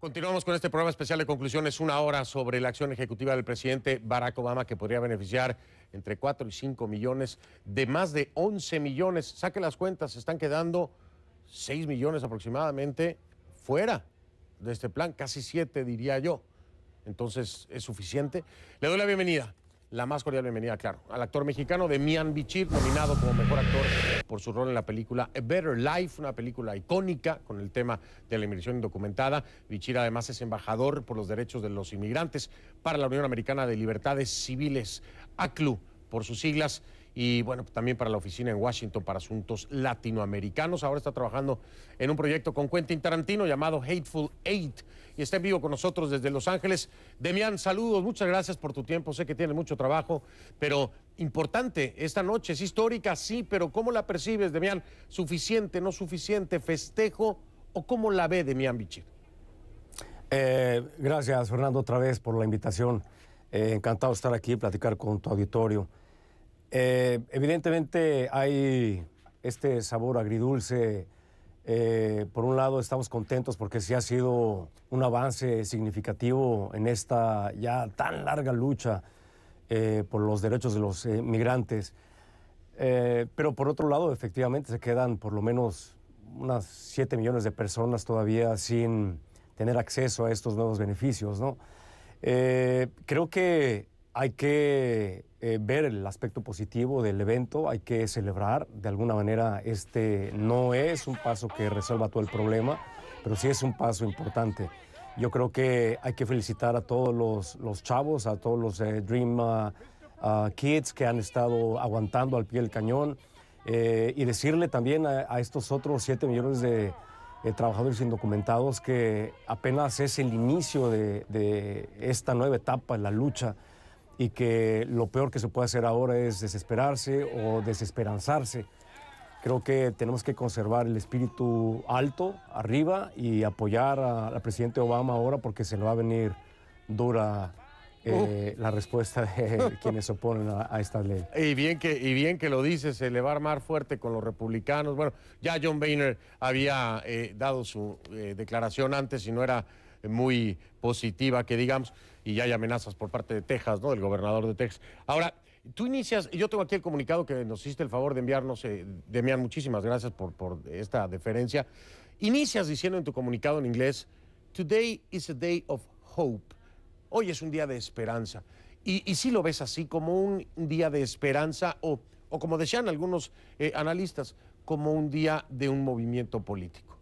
Continuamos con este programa especial de conclusiones, una hora sobre la acción ejecutiva del presidente Barack Obama que podría beneficiar entre 4 y 5 millones de más de 11 millones. Saque las cuentas, se están quedando 6 millones aproximadamente fuera de este plan, casi 7 diría yo. Entonces, ¿es suficiente? Le doy la bienvenida la más cordial bienvenida, claro, al actor mexicano Demian Bichir, nominado como mejor actor por su rol en la película A Better Life, una película icónica con el tema de la inmigración indocumentada. Bichir además es embajador por los derechos de los inmigrantes para la Unión Americana de Libertades Civiles, ACLU, por sus siglas y bueno, también para la oficina en Washington para asuntos latinoamericanos. Ahora está trabajando en un proyecto con Quentin Tarantino llamado Hateful Eight y está en vivo con nosotros desde Los Ángeles. Demián, saludos, muchas gracias por tu tiempo. Sé que tienes mucho trabajo, pero importante, esta noche es histórica, sí, pero ¿cómo la percibes, Demián? ¿Suficiente, no suficiente? ¿Festejo o cómo la ve Demián Bichir? Eh, gracias, Fernando, otra vez por la invitación. Eh, encantado de estar aquí, platicar con tu auditorio. Eh, evidentemente hay este sabor agridulce. Eh, por un lado estamos contentos porque sí ha sido un avance significativo en esta ya tan larga lucha eh, por los derechos de los migrantes. pero por otro lado, efectivamente, se quedan por lo menos unas 7 millones de personas todavía sin tener acceso a estos nuevos beneficios. ¿no? creo que hay que eh, ver el aspecto positivo del evento, hay que celebrar. De alguna manera, este no es un paso que resuelva todo el problema, pero sí es un paso importante. Yo creo que hay que felicitar a todos los, chavos, a todos los eh, Dream ah, ah, Kids que han estado aguantando al pie del cañón eh, y decirle también a, estos otros 7 millones de, trabajadores indocumentados que apenas es el inicio de, de esta nueva etapa en la lucha y que lo peor que se puede hacer ahora es desesperarse o desesperanzarse. Creo que tenemos que conservar el espíritu alto, arriba, y apoyar al presidente Obama ahora porque se le va a venir dura eh, oh. la respuesta de quienes se oponen a, esta ley. Y bien, que, y bien que lo dice, se le va a armar fuerte con los republicanos. Bueno, ya John Boehner había eh, dado su eh, declaración antes y no era muy positiva, que digamos y ya hay amenazas por parte de Texas, ¿no? del gobernador de Texas. Ahora, tú inicias, yo tengo aquí el comunicado que nos hiciste el favor de enviarnos, eh, Demian, muchísimas gracias por, por esta deferencia. Inicias diciendo en tu comunicado en inglés, Today is a day of hope. Hoy es un día de esperanza. Y, sí lo ves así, como un día de esperanza o, como decían algunos eh, analistas, como un día de un movimiento político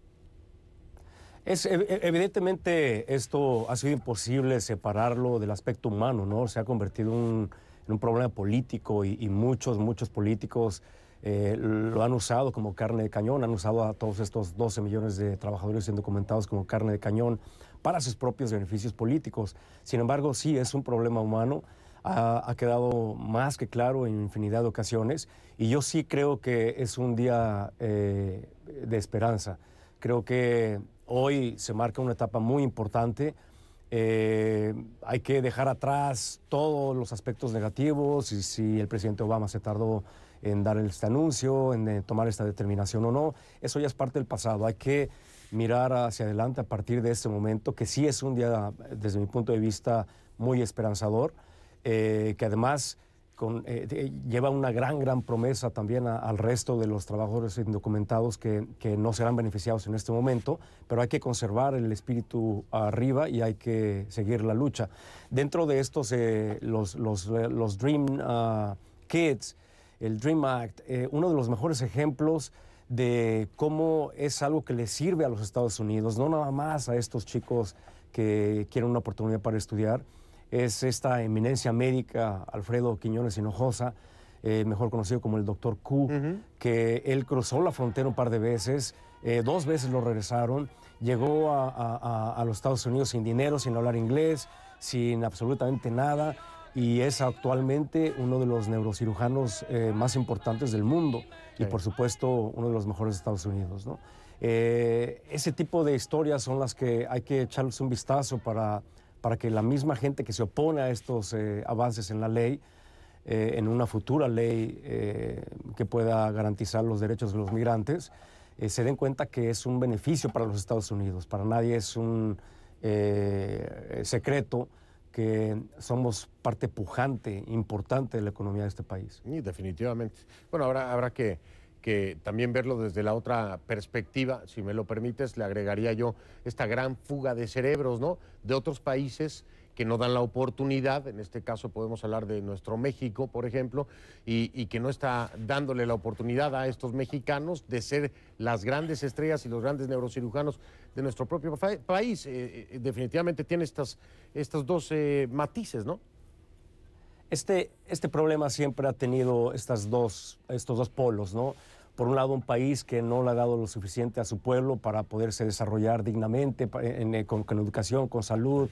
evidentemente esto ha sido imposible separarlo del aspecto humano, ¿no? Se ha convertido en un problema político y, muchos, muchos políticos eh, lo han usado como carne de cañón, han usado a todos estos 12 millones de trabajadores indocumentados como carne de cañón para sus propios beneficios políticos. Sin embargo, sí, es un problema humano, ha, quedado más que claro en infinidad de ocasiones y yo sí creo que es un día eh, de esperanza. Creo que Hoy se marca una etapa muy importante. Eh, hay que dejar atrás todos los aspectos negativos y si el presidente Obama se tardó en dar este anuncio, en eh, tomar esta determinación o no, eso ya es parte del pasado. Hay que mirar hacia adelante a partir de este momento, que sí es un día, desde mi punto de vista, muy esperanzador, eh, que además eh, lleva una gran, gran promesa también al resto de los trabajadores indocumentados que, que, no serán beneficiados en este momento, pero hay que conservar el espíritu arriba y hay que seguir la lucha. Dentro de estos, eh, los, los, eh, los, Dream ah, Kids, el Dream Act, uno de los mejores ejemplos de cómo es algo que le sirve a los Estados Unidos, no nada más a estos chicos que quieren una oportunidad para estudiar, es esta eminencia médica, Alfredo Quiñones Hinojosa, eh, mejor conocido como el Dr. Q, que él cruzó la frontera un par de veces, eh, dos veces lo regresaron, llegó a, los Estados Unidos sin dinero, sin hablar inglés, sin absolutamente nada, y es actualmente uno de los neurocirujanos eh, más importantes del mundo y por supuesto uno de los mejores de Estados Unidos. ¿no? ese tipo de historias son las que hay que echarles un vistazo para para que la misma gente que se opone a estos eh, avances en la ley, eh, en una futura ley eh, que pueda garantizar los derechos de los migrantes, se den cuenta que es un beneficio para los Estados Unidos. Para nadie es un secreto que somos parte pujante, importante de la economía de este país. Y definitivamente. Bueno, ahora habrá que que también verlo desde la otra perspectiva, si me lo permites, le agregaría yo esta gran fuga de cerebros, ¿no? De otros países que no dan la oportunidad, en este caso podemos hablar de nuestro México, por ejemplo, y, que no está dándole la oportunidad a estos mexicanos de ser las grandes estrellas y los grandes neurocirujanos de nuestro propio país. Eh, eh, definitivamente tiene estas, dos eh, matices, ¿no? Este, este problema siempre ha tenido estas dos, estos dos polos, ¿no? por un lado un país que no le ha dado lo suficiente a su pueblo para poderse desarrollar dignamente eh, con, educación, con salud,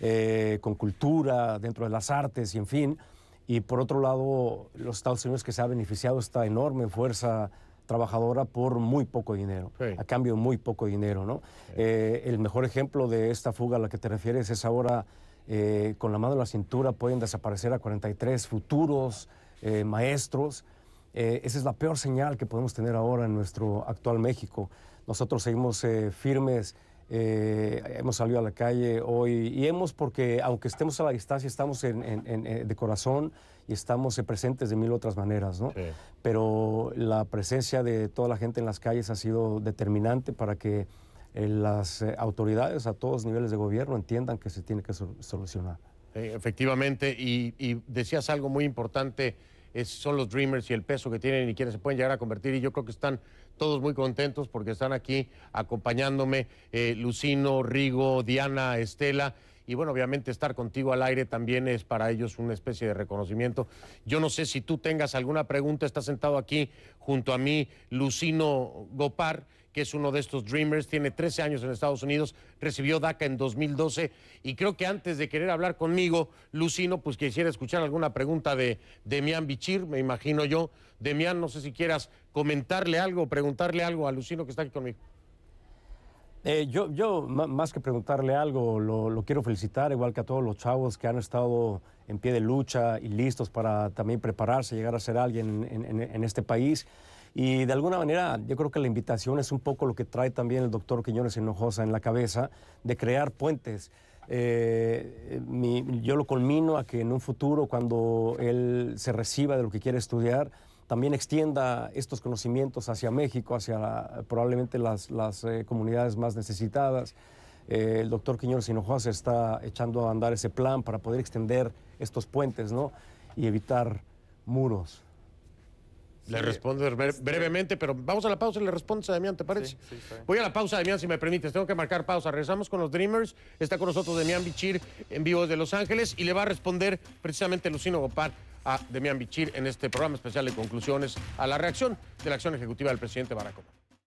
eh, con cultura, dentro de las artes y en fin. Y por otro lado, los Estados Unidos que se ha beneficiado esta enorme fuerza trabajadora por muy poco dinero, a cambio muy poco dinero. ¿no? Eh, el mejor ejemplo de esta fuga a la que te refieres es ahora eh, con la mano en la cintura pueden desaparecer a 43 futuros eh, maestros. Eh, esa es la peor señal que podemos tener ahora en nuestro actual México. Nosotros seguimos firmes, hemos salido a la calle hoy y hemos, porque aunque estemos a la distancia, estamos de corazón y estamos presentes de mil otras maneras, ¿no? Pero la presencia de toda la gente en las calles ha sido determinante para que eh, las eh, autoridades a todos niveles de gobierno entiendan que se tiene que solucionar. Eh, efectivamente, y, decías algo muy importante. son los Dreamers y el peso que tienen y quienes se pueden llegar a convertir. Y yo creo que están todos muy contentos porque están aquí acompañándome, Lucino, Rigo, Diana, Estela. Y bueno, obviamente estar contigo al aire también es para ellos una especie de reconocimiento. Yo no sé si tú tengas alguna pregunta, está sentado aquí junto a mí Lucino Gopar, que es uno de estos Dreamers, tiene 13 años en Estados Unidos, recibió DACA en 2012 y creo que antes de querer hablar conmigo, Lucino, pues quisiera escuchar alguna pregunta de Demián Bichir, me imagino yo. Demián, no sé si quieras comentarle algo, preguntarle algo a Lucino que está aquí conmigo. Eh, yo, más que preguntarle algo, lo, quiero felicitar, igual que a todos los chavos que han estado en pie de lucha y listos para también prepararse, llegar a ser alguien en este país. Y de alguna manera yo creo que la invitación es un poco lo que trae también el doctor Quiñones Hinojosa en la cabeza, de crear puentes. Eh, yo lo culmino a que en un futuro, cuando él se reciba de lo que quiere estudiar, también extienda estos conocimientos hacia México, hacia probablemente las, las eh, comunidades más necesitadas. Eh, el doctor Quiñones Hinojosa está echando a andar ese plan para poder extender estos puentes ¿no? y evitar muros. Le respondo brevemente, pero vamos a la pausa y le respondes a Demián, ¿te parece? Voy a la pausa, Demián, si me permites. Tengo que marcar pausa. Regresamos con los Dreamers. Está con nosotros Demián Bichir en vivo desde Los Ángeles y le va a responder precisamente Lucino Gopar a Demián Bichir en este programa especial de conclusiones a la reacción de la acción ejecutiva del presidente Barack